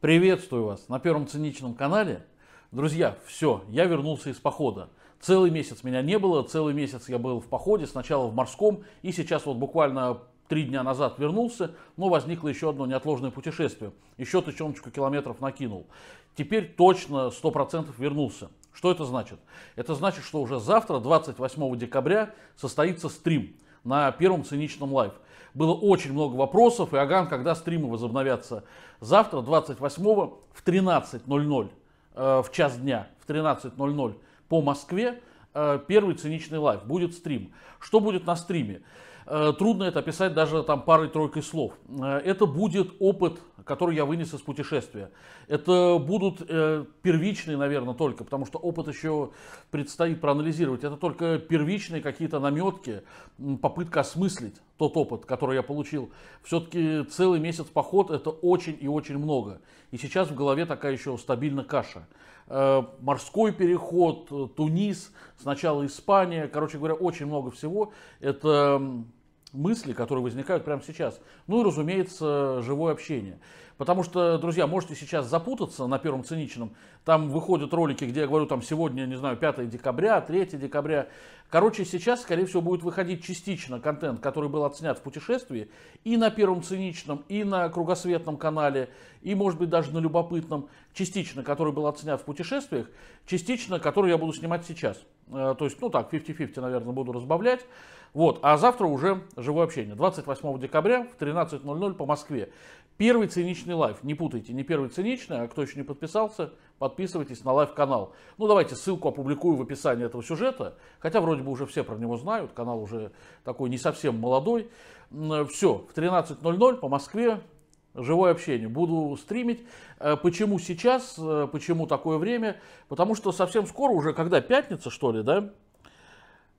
Приветствую вас на Первом Циничном канале. Друзья, все, я вернулся из похода. Целый месяц меня не было, целый месяц я был в походе, сначала в морском, и сейчас вот буквально три дня назад вернулся, но возникло еще одно неотложное путешествие. Еще тысячоночку километров накинул. Теперь точно 100% вернулся. Что это значит? Это значит, что уже завтра, 28 декабря, состоится стрим на первом циничном лайв было очень много вопросов. Иоганн, когда стримы возобновятся? Завтра, 28-го, в 13.00, э, в час дня, в 13.00 по Москве, э, первый циничный лайв. Будет стрим. Что будет на стриме? Э, трудно это описать даже там парой-тройкой слов. Э, это будет опыт, который я вынес из путешествия. Это будут э, первичные, наверное, только, потому что опыт еще предстоит проанализировать. Это только первичные какие-то наметки, попытка осмыслить тот опыт, который я получил. Все-таки целый месяц поход это очень и очень много. И сейчас в голове такая еще стабильно каша. Морской переход, Тунис, сначала Испания, короче говоря, очень много всего. Это мысли, которые возникают прямо сейчас. Ну и, разумеется, живое общение. Потому что, друзья, можете сейчас запутаться на первом циничном. Там выходят ролики, где я говорю, там сегодня, не знаю, 5 декабря, 3 декабря. Короче, сейчас, скорее всего, будет выходить частично контент, который был отснят в путешествии и на первом циничном, и на кругосветном канале, и, может быть, даже на любопытном, частично, который был отснят в путешествиях, частично, который я буду снимать сейчас. Э, то есть, ну так, 50-50, наверное, буду разбавлять. Вот, а завтра уже живое общение. 28 декабря в 13.00 по Москве. Первый циничный лайв. Не путайте, не первый циничный, а кто еще не подписался, подписывайтесь на лайв-канал. Ну, давайте ссылку опубликую в описании этого сюжета. Хотя вроде бы уже все про него знают. Канал уже такой не совсем молодой. Все, в 13.00 по Москве живое общение. Буду стримить. Э, почему сейчас? Э, почему такое время? Потому что совсем скоро, уже когда пятница, что ли, да?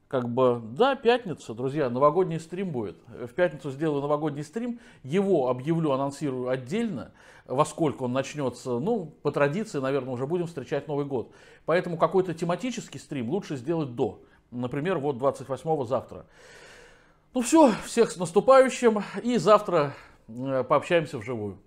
Как бы, да, пятница, друзья, новогодний стрим будет. В пятницу сделаю новогодний стрим, его объявлю, анонсирую отдельно, во сколько он начнется. Ну, по традиции, наверное, уже будем встречать Новый год. Поэтому какой-то тематический стрим лучше сделать до. Например, вот 28-го завтра. Ну все, всех с наступающим. И завтра Э, пообщаемся вживую.